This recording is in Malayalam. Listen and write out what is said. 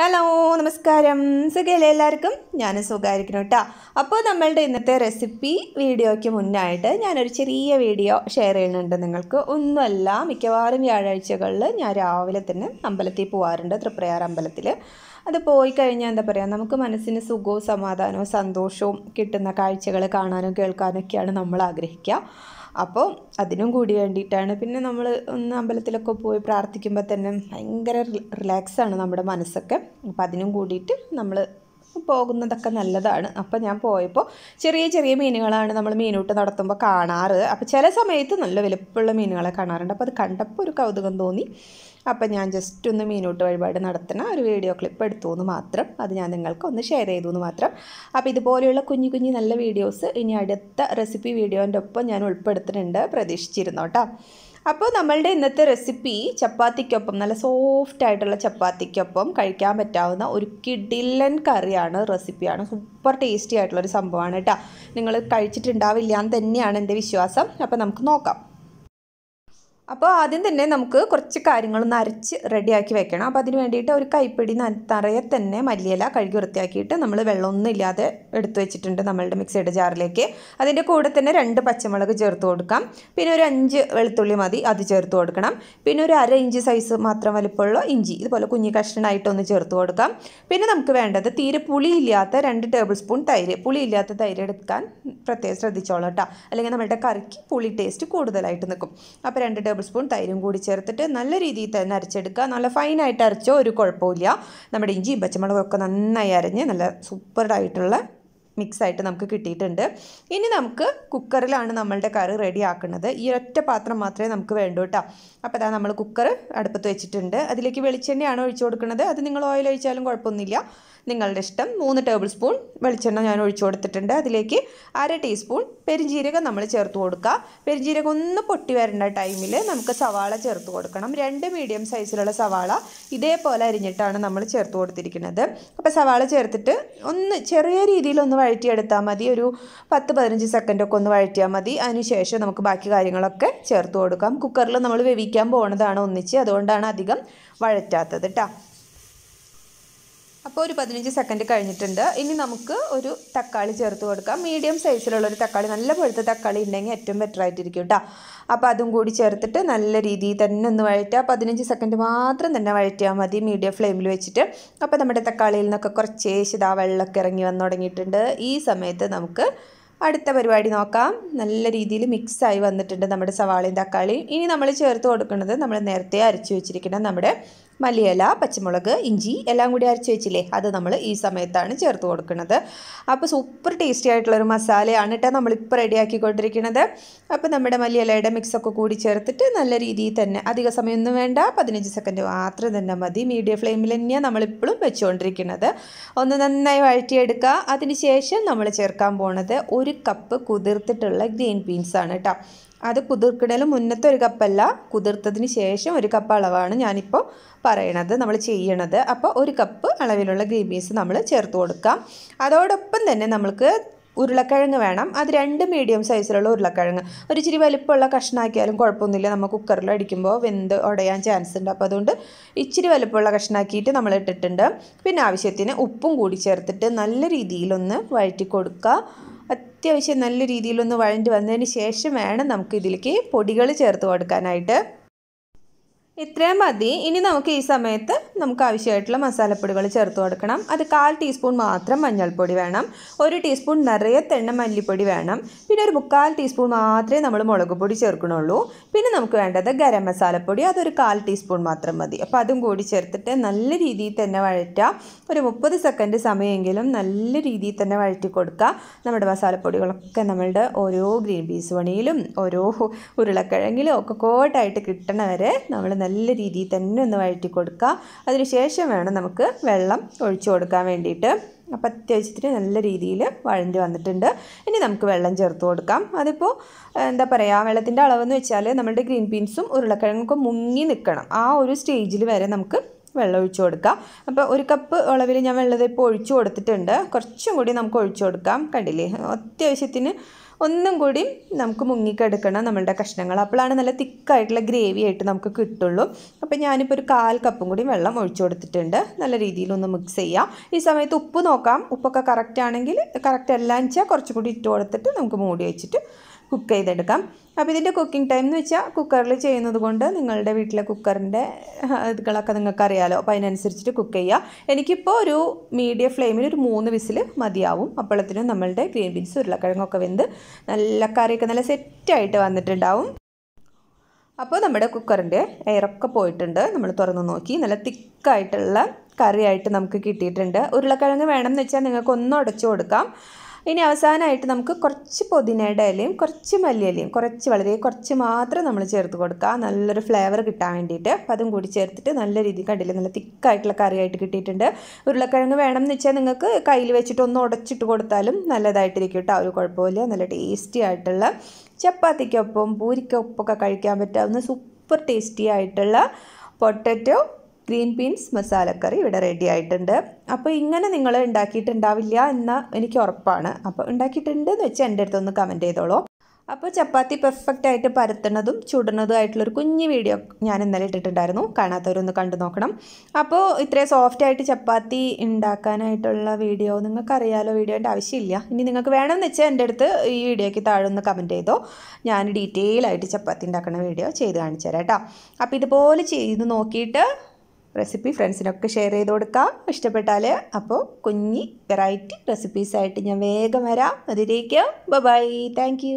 ഹലോ നമസ്കാരം സുഖമല്ലേ എല്ലാവർക്കും ഞാൻ സുഖമായിരിക്കണം കേട്ടോ അപ്പോൾ നമ്മളുടെ ഇന്നത്തെ റെസിപ്പി വീഡിയോയ്ക്ക് മുന്നായിട്ട് ഞാനൊരു ചെറിയ വീഡിയോ ഷെയർ ചെയ്യുന്നുണ്ട് നിങ്ങൾക്ക് ഒന്നുമല്ല മിക്കവാറും വ്യാഴാഴ്ചകളിൽ ഞാൻ രാവിലെ തന്നെ അമ്പലത്തിൽ പോകാറുണ്ട് തൃപ്രയാർ അമ്പലത്തിൽ അത് പോയി കഴിഞ്ഞാൽ എന്താ പറയുക നമുക്ക് മനസ്സിന് സുഖവും സമാധാനവും സന്തോഷവും കിട്ടുന്ന കാഴ്ചകൾ കാണാനും കേൾക്കാനൊക്കെയാണ് നമ്മൾ ആഗ്രഹിക്കുക അപ്പോൾ അതിനും കൂടി വേണ്ടിയിട്ടാണ് പിന്നെ നമ്മൾ ഒന്ന് അമ്പലത്തിലൊക്കെ പോയി പ്രാർത്ഥിക്കുമ്പോൾ തന്നെ ഭയങ്കര റിലാക്സാണ് നമ്മുടെ മനസ്സൊക്കെ അപ്പോൾ അതിനും കൂടിയിട്ട് നമ്മൾ പോകുന്നതൊക്കെ നല്ലതാണ് അപ്പം ഞാൻ പോയപ്പോൾ ചെറിയ ചെറിയ മീനുകളാണ് നമ്മൾ മീനൂട്ട് നടത്തുമ്പോൾ കാണാറ് അപ്പം ചില സമയത്ത് നല്ല വലുപ്പമുള്ള മീനുകളെ കാണാറുണ്ട് അപ്പോൾ അത് കണ്ടപ്പോൾ ഒരു കൗതുകം തോന്നി അപ്പം ഞാൻ ജസ്റ്റ് ഒന്ന് മീനൂട്ട് വഴിപാട് നടത്തുന്ന ഒരു വീഡിയോ ക്ലിപ്പ് എടുത്തു എന്ന് മാത്രം അത് ഞാൻ നിങ്ങൾക്ക് ഒന്ന് ഷെയർ ചെയ്തു എന്ന് മാത്രം അപ്പോൾ ഇതുപോലെയുള്ള കുഞ്ഞു കുഞ്ഞു നല്ല വീഡിയോസ് ഇനി അടുത്ത റെസിപ്പി വീഡിയോൻ്റെ ഒപ്പം ഞാൻ ഉൾപ്പെടുത്തുന്നുണ്ട് പ്രതീക്ഷിച്ചിരുന്നോട്ടോ അപ്പോൾ നമ്മളുടെ ഇന്നത്തെ റെസിപ്പി ചപ്പാത്തിക്കൊപ്പം നല്ല സോഫ്റ്റ് ആയിട്ടുള്ള ചപ്പാത്തിക്കൊപ്പം കഴിക്കാൻ പറ്റാവുന്ന ഒരു കിഡില്ലൻ കറിയാണ് റെസിപ്പിയാണ് സൂപ്പർ ടേസ്റ്റി ആയിട്ടുള്ളൊരു സംഭവമാണ് കേട്ടോ നിങ്ങൾ കഴിച്ചിട്ടുണ്ടാവില്ല എന്ന് തന്നെയാണ് എൻ്റെ വിശ്വാസം അപ്പോൾ നമുക്ക് നോക്കാം അപ്പോൾ ആദ്യം തന്നെ നമുക്ക് കുറച്ച് കാര്യങ്ങളൊന്ന് അരച്ച് റെഡിയാക്കി വെക്കണം അപ്പോൾ അതിന് വേണ്ടിയിട്ട് ഒരു കൈപ്പിടി നിറയെ തന്നെ മല്ലിയില കഴുകി വൃത്തിയാക്കിയിട്ട് നമ്മൾ വെള്ളമൊന്നും ഇല്ലാതെ എടുത്തു വെച്ചിട്ടുണ്ട് നമ്മളുടെ മിക്സിയുടെ ജാറിലേക്ക് അതിൻ്റെ കൂടെ തന്നെ രണ്ട് പച്ചമുളക് ചേർത്ത് കൊടുക്കാം പിന്നെ ഒരു അഞ്ച് വെളുത്തുള്ളി മതി അത് ചേർത്ത് കൊടുക്കണം പിന്നെ ഒരു അര ഇഞ്ച് സൈസ് മാത്രം വലിപ്പമുള്ള ഇഞ്ചി ഇതുപോലെ കുഞ്ഞി കഷ്ണനായിട്ടൊന്ന് ചേർത്ത് കൊടുക്കാം പിന്നെ നമുക്ക് വേണ്ടത് തീരെ പുളിയില്ലാത്ത രണ്ട് ടേബിൾ സ്പൂൺ തൈര് പുളിയില്ലാത്ത തൈര് എടുക്കാൻ പ്രത്യേകം ശ്രദ്ധിച്ചോളാം കേട്ടോ അല്ലെങ്കിൽ നമ്മളുടെ കറിക്ക് പുളി ടേസ്റ്റ് കൂടുതലായിട്ട് നിൽക്കും അപ്പോൾ രണ്ട് ടേബിൾ സ്പൂൺ തൈരും കൂടി ചേർത്തിട്ട് നല്ല രീതിയിൽ തന്നെ അരച്ചെടുക്കുക നല്ല ഫൈനായിട്ട് അരച്ചോ ഒരു കുഴപ്പമില്ല നമ്മുടെ ഇഞ്ചിയും പച്ചമുളകൊക്കെ നന്നായി അരഞ്ഞ് നല്ല സൂപ്പറായിട്ടുള്ള മിക്സായിട്ട് നമുക്ക് കിട്ടിയിട്ടുണ്ട് ഇനി നമുക്ക് കുക്കറിലാണ് നമ്മളുടെ കറി റെഡി ആക്കുന്നത് ഈ ഒറ്റ പാത്രം മാത്രമേ നമുക്ക് വേണ്ടൂ കേട്ടോ അപ്പോൾ അതാ നമ്മൾ കുക്കർ അടുപ്പത്ത് വെച്ചിട്ടുണ്ട് അതിലേക്ക് വെളിച്ചെണ്ണയാണ് ഒഴിച്ചു കൊടുക്കുന്നത് അത് നിങ്ങൾ ഓയിൽ ഒഴിച്ചാലും കുഴപ്പമൊന്നുമില്ല നിങ്ങളുടെ ഇഷ്ടം മൂന്ന് ടേബിൾ സ്പൂൺ വെളിച്ചെണ്ണ ഞാൻ ഒഴിച്ചു കൊടുത്തിട്ടുണ്ട് അതിലേക്ക് അര ടീസ്പൂൺ പെരിഞ്ജീരകം നമ്മൾ ചേർത്ത് കൊടുക്കുക പെരിഞ്ജീരകം ഒന്ന് പൊട്ടി വരേണ്ട ടൈമിൽ നമുക്ക് സവാള ചേർത്ത് കൊടുക്കണം രണ്ട് മീഡിയം സൈസിലുള്ള സവാള ഇതേപോലെ അരിഞ്ഞിട്ടാണ് നമ്മൾ ചേർത്ത് കൊടുത്തിരിക്കുന്നത് അപ്പോൾ സവാള ചേർത്തിട്ട് ഒന്ന് ചെറിയ രീതിയിലൊന്ന് വഴറ്റിയെടുത്താൽ മതി ഒരു പത്ത് പതിനഞ്ച് സെക്കൻഡൊക്കെ ഒന്ന് വഴറ്റിയാൽ മതി അതിനുശേഷം നമുക്ക് ബാക്കി കാര്യങ്ങളൊക്കെ ചേർത്ത് കൊടുക്കാം കുക്കറിൽ നമ്മൾ വേവിക്കാൻ പോകുന്നതാണ് ഒന്നിച്ച് അതുകൊണ്ടാണ് അധികം വഴറ്റാത്തത് കേട്ടോ അപ്പോൾ ഒരു പതിനഞ്ച് സെക്കൻഡ് കഴിഞ്ഞിട്ടുണ്ട് ഇനി നമുക്ക് ഒരു തക്കാളി ചേർത്ത് കൊടുക്കാം മീഡിയം സൈസിലുള്ള ഒരു തക്കാളി നല്ല പഴുത്ത തക്കാളി ഉണ്ടെങ്കിൽ ഏറ്റവും ബെറ്റർ ആയിട്ടിരിക്കും കേട്ടോ അപ്പോൾ അതും കൂടി ചേർത്തിട്ട് നല്ല രീതിയിൽ തന്നെ ഒന്ന് വഴറ്റുക പതിനഞ്ച് സെക്കൻഡ് മാത്രം തന്നെ വഴറ്റിയാൽ മതി മീഡിയം ഫ്ലെയിമിൽ വെച്ചിട്ട് അപ്പോൾ നമ്മുടെ തക്കാളിയിൽ നിന്നൊക്കെ കുറച്ച് ശേഷിതാ വെള്ളമൊക്കെ ഇറങ്ങി വന്നു തുടങ്ങിയിട്ടുണ്ട് ഈ സമയത്ത് നമുക്ക് അടുത്ത പരിപാടി നോക്കാം നല്ല രീതിയിൽ മിക്സായി വന്നിട്ടുണ്ട് നമ്മുടെ സവാളയും തക്കാളിയും ഇനി നമ്മൾ ചേർത്ത് കൊടുക്കുന്നത് നമ്മൾ നേരത്തെ അരച്ചു വെച്ചിരിക്കുന്ന നമ്മുടെ മല്ലിയില പച്ചമുളക് ഇഞ്ചി എല്ലാം കൂടി അരച്ച് വെച്ചില്ലേ അത് നമ്മൾ ഈ സമയത്താണ് ചേർത്ത് കൊടുക്കുന്നത് അപ്പോൾ സൂപ്പർ ടേസ്റ്റി ആയിട്ടുള്ളൊരു മസാലയാണ് കേട്ടോ നമ്മളിപ്പോൾ റെഡിയാക്കിക്കൊണ്ടിരിക്കുന്നത് അപ്പോൾ നമ്മുടെ മല്ലിയിലയുടെ മിക്സൊക്കെ കൂടി ചേർത്തിട്ട് നല്ല രീതിയിൽ തന്നെ അധിക സമയമൊന്നും വേണ്ട പതിനഞ്ച് സെക്കൻഡ് മാത്രം തന്നെ മതി മീഡിയം ഫ്ലെയിമിൽ തന്നെയാണ് നമ്മളിപ്പോഴും വെച്ചുകൊണ്ടിരിക്കുന്നത് ഒന്ന് നന്നായി വഴറ്റിയെടുക്കുക അതിനുശേഷം നമ്മൾ ചേർക്കാൻ പോണത് ഒരു കപ്പ് കുതിർത്തിട്ടുള്ള ഗ്രീൻ ബീൻസ് ആണ് കേട്ടോ അത് കുതിർക്കിടലും മുന്നത്തെ ഒരു കപ്പല്ല കുതിർത്തതിന് ശേഷം ഒരു കപ്പ് അളവാണ് ഞാനിപ്പോൾ പറയണത് നമ്മൾ ചെയ്യണത് അപ്പോൾ ഒരു കപ്പ് അളവിലുള്ള ഗ്രീൻ ബീൻസ് നമ്മൾ ചേർത്ത് കൊടുക്കാം അതോടൊപ്പം തന്നെ നമ്മൾക്ക് ഉരുളക്കിഴങ്ങ് വേണം അത് രണ്ട് മീഡിയം സൈസിലുള്ള ഉരുളക്കിഴങ്ങ് ഒരു ഇച്ചിരി വലിപ്പമുള്ള കഷ്ണാക്കിയാലും കുഴപ്പമൊന്നുമില്ല നമ്മൾ കുക്കറിൽ അടിക്കുമ്പോൾ വെന്ത് ഉടയാൻ ചാൻസ് ഉണ്ട് അപ്പോൾ അതുകൊണ്ട് ഇച്ചിരി വലിപ്പമുള്ള കഷ്ണാക്കിയിട്ട് നമ്മൾ ഇട്ടിട്ടുണ്ട് പിന്നെ ആവശ്യത്തിന് ഉപ്പും കൂടി ചേർത്തിട്ട് നല്ല രീതിയിലൊന്ന് വഴറ്റി കൊടുക്കുക അത്യാവശ്യം നല്ല രീതിയിലൊന്ന് വഴണ്ടി വന്നതിന് ശേഷം വേണം നമുക്ക് ഇതിലേക്ക് പൊടികൾ ചേർത്ത് കൊടുക്കാനായിട്ട് ഇത്രയും മതി ഇനി നമുക്ക് ഈ സമയത്ത് നമുക്ക് ആവശ്യമായിട്ടുള്ള മസാലപ്പൊടികൾ ചേർത്ത് കൊടുക്കണം അത് കാൽ ടീസ്പൂൺ മാത്രം മഞ്ഞൾപ്പൊടി വേണം ഒരു ടീസ്പൂൺ നിറയെ തെണ്ണ മല്ലിപ്പൊടി വേണം പിന്നെ ഒരു മുക്കാൽ ടീസ്പൂൺ മാത്രമേ നമ്മൾ മുളക് പൊടി ചേർക്കണുള്ളൂ പിന്നെ നമുക്ക് വേണ്ടത് ഗരം മസാലപ്പൊടി അതൊരു കാൽ ടീസ്പൂൺ മാത്രം മതി അപ്പോൾ അതും കൂടി ചേർത്തിട്ട് നല്ല രീതിയിൽ തന്നെ വഴറ്റുക ഒരു മുപ്പത് സെക്കൻഡ് സമയമെങ്കിലും നല്ല രീതിയിൽ തന്നെ വഴറ്റി കൊടുക്കുക നമ്മുടെ മസാലപ്പൊടികളൊക്കെ നമ്മളുടെ ഓരോ ഗ്രീൻ പീസ് പണിയിലും ഓരോ ഉരുളക്കിഴങ്ങിലും ഒക്കെ കോട്ടായിട്ട് കിട്ടണവരെ വരെ നമ്മൾ നല്ല രീതിയിൽ തന്നെ ഒന്ന് വഴറ്റി കൊടുക്കുക അതിനുശേഷം വേണം നമുക്ക് വെള്ളം ഒഴിച്ചു കൊടുക്കാൻ വേണ്ടിയിട്ട് അപ്പോൾ അത്യാവശ്യത്തിന് നല്ല രീതിയിൽ വഴഞ്ഞ് വന്നിട്ടുണ്ട് ഇനി നമുക്ക് വെള്ളം ചേർത്ത് കൊടുക്കാം അതിപ്പോൾ എന്താ പറയുക വെള്ളത്തിൻ്റെ അളവെന്ന് വെച്ചാൽ നമ്മുടെ ഗ്രീൻ പീൻസും ഉരുളക്കിഴങ്ങൊക്കെ മുങ്ങി നിൽക്കണം ആ ഒരു സ്റ്റേജിൽ വരെ നമുക്ക് വെള്ളം ഒഴിച്ചു കൊടുക്കാം അപ്പോൾ ഒരു കപ്പ് അളവിൽ ഞാൻ വെള്ളം ഇപ്പോൾ ഒഴിച്ചു കൊടുത്തിട്ടുണ്ട് കുറച്ചും കൂടി നമുക്ക് ഒഴിച്ചു കൊടുക്കാം കണ്ടില്ലേ അത്യാവശ്യത്തിന് ഒന്നും കൂടി നമുക്ക് മുങ്ങിക്കെടുക്കണം നമ്മളുടെ കഷ്ണങ്ങൾ അപ്പോഴാണ് നല്ല തിക്കായിട്ടുള്ള ഗ്രേവി ആയിട്ട് നമുക്ക് കിട്ടുള്ളൂ അപ്പോൾ ഞാനിപ്പോൾ ഒരു കാൽ കപ്പും കൂടി വെള്ളം ഒഴിച്ചു കൊടുത്തിട്ടുണ്ട് നല്ല രീതിയിലൊന്ന് മിക്സ് ചെയ്യാം ഈ സമയത്ത് ഉപ്പ് നോക്കാം ഉപ്പൊക്കെ കറക്റ്റ് ആണെങ്കിൽ കറക്റ്റ് അല്ല വെച്ചാൽ കുറച്ചും കൂടി ഇട്ട് കൊടുത്തിട്ട് നമുക്ക് മൂടി വെച്ചിട്ട് കുക്ക് ചെയ്തെടുക്കാം അപ്പോൾ ഇതിൻ്റെ കുക്കിംഗ് ടൈം എന്ന് വെച്ചാൽ കുക്കറിൽ ചെയ്യുന്നത് കൊണ്ട് നിങ്ങളുടെ വീട്ടിലെ കുക്കറിൻ്റെ ഇതുകളൊക്കെ നിങ്ങൾക്ക് അറിയാലോ അപ്പോൾ അതിനനുസരിച്ചിട്ട് കുക്ക് ചെയ്യുക എനിക്കിപ്പോൾ ഒരു മീഡിയം ഫ്ലെയിമിൽ ഒരു മൂന്ന് വിസിൽ മതിയാവും അപ്പോഴത്തിനും നമ്മളുടെ ഗ്രീൻ ബീൻസ് ഉരുളക്കിഴങ്ങൊക്കെ വെന്ത് നല്ല കറിയൊക്കെ നല്ല സെറ്റായിട്ട് വന്നിട്ടുണ്ടാവും അപ്പോൾ നമ്മുടെ കുക്കറിൻ്റെ എയറൊക്കെ പോയിട്ടുണ്ട് നമ്മൾ തുറന്ന് നോക്കി നല്ല തിക്കായിട്ടുള്ള കറിയായിട്ട് നമുക്ക് കിട്ടിയിട്ടുണ്ട് ഉരുളക്കിഴങ്ങ് വേണമെന്ന് വെച്ചാൽ നിങ്ങൾക്ക് ഒന്ന് ഉടച്ചു കൊടുക്കാം ഇനി അവസാനമായിട്ട് നമുക്ക് കുറച്ച് പുതിനയുടെ ഇലയും കുറച്ച് മല്ലിയിലയും കുറച്ച് വളരെ കുറച്ച് മാത്രം നമ്മൾ ചേർത്ത് കൊടുക്കുക നല്ലൊരു ഫ്ലേവർ കിട്ടാൻ വേണ്ടിയിട്ട് അപ്പം അതും കൂടി ചേർത്തിട്ട് നല്ല രീതിയിൽ കണ്ടില്ല നല്ല തിക്കായിട്ടുള്ള കറിയായിട്ട് കിട്ടിയിട്ടുണ്ട് ഉരുളക്കിഴങ്ങ് വേണം എന്ന് വെച്ചാൽ നിങ്ങൾക്ക് കയ്യിൽ വെച്ചിട്ട് ഒന്ന് ഉടച്ചിട്ട് കൊടുത്താലും നല്ലതായിട്ടിരിക്കും കേട്ടോ ഒരു കുഴപ്പമില്ല നല്ല ടേസ്റ്റി ആയിട്ടുള്ള ചപ്പാത്തിക്കൊപ്പം പൂരിക്കൊപ്പമൊക്കെ കഴിക്കാൻ പറ്റാവുന്ന സൂപ്പർ ടേസ്റ്റി ആയിട്ടുള്ള പൊട്ടറ്റോ ഗ്രീൻ ബീൻസ് മസാലക്കറി ഇവിടെ റെഡി ആയിട്ടുണ്ട് അപ്പോൾ ഇങ്ങനെ നിങ്ങൾ ഉണ്ടാക്കിയിട്ടുണ്ടാവില്ല എന്ന് എനിക്ക് ഉറപ്പാണ് അപ്പോൾ ഉണ്ടാക്കിയിട്ടുണ്ട് എന്ന് വെച്ചാൽ എൻ്റെ അടുത്തൊന്ന് കമൻറ്റ് ചെയ്തോളൂ അപ്പോൾ ചപ്പാത്തി പെർഫെക്റ്റ് ആയിട്ട് പരത്തുന്നതും ചുടുന്നതും ഒരു കുഞ്ഞ് വീഡിയോ ഞാൻ ഇന്നലെ ഇട്ടിട്ടുണ്ടായിരുന്നു കാണാത്തവരൊന്ന് കണ്ടു നോക്കണം അപ്പോൾ ഇത്രയും സോഫ്റ്റ് ആയിട്ട് ചപ്പാത്തി ഉണ്ടാക്കാനായിട്ടുള്ള വീഡിയോ നിങ്ങൾക്കറിയാലോ വീഡിയോൻ്റെ ആവശ്യമില്ല ഇനി നിങ്ങൾക്ക് വേണമെന്ന് വെച്ചാൽ എൻ്റെ അടുത്ത് ഈ വീഡിയോയ്ക്ക് താഴെ ഒന്ന് കമൻറ്റ് ചെയ്തോ ഞാൻ ഡീറ്റെയിൽ ആയിട്ട് ചപ്പാത്തി ഉണ്ടാക്കുന്ന വീഡിയോ ചെയ്ത് കാണിച്ചു തരാം കേട്ടോ അപ്പോൾ ഇതുപോലെ ചെയ്ത് നോക്കിയിട്ട് റെസിപ്പി ഫ്രണ്ട്സിനൊക്കെ ഷെയർ ചെയ്ത് കൊടുക്കാം ഇഷ്ടപ്പെട്ടാൽ അപ്പോൾ കുഞ്ഞി വെറൈറ്റി റെസിപ്പീസായിട്ട് ഞാൻ വേഗം വരാം അതിലേക്ക് ബൈ താങ്ക്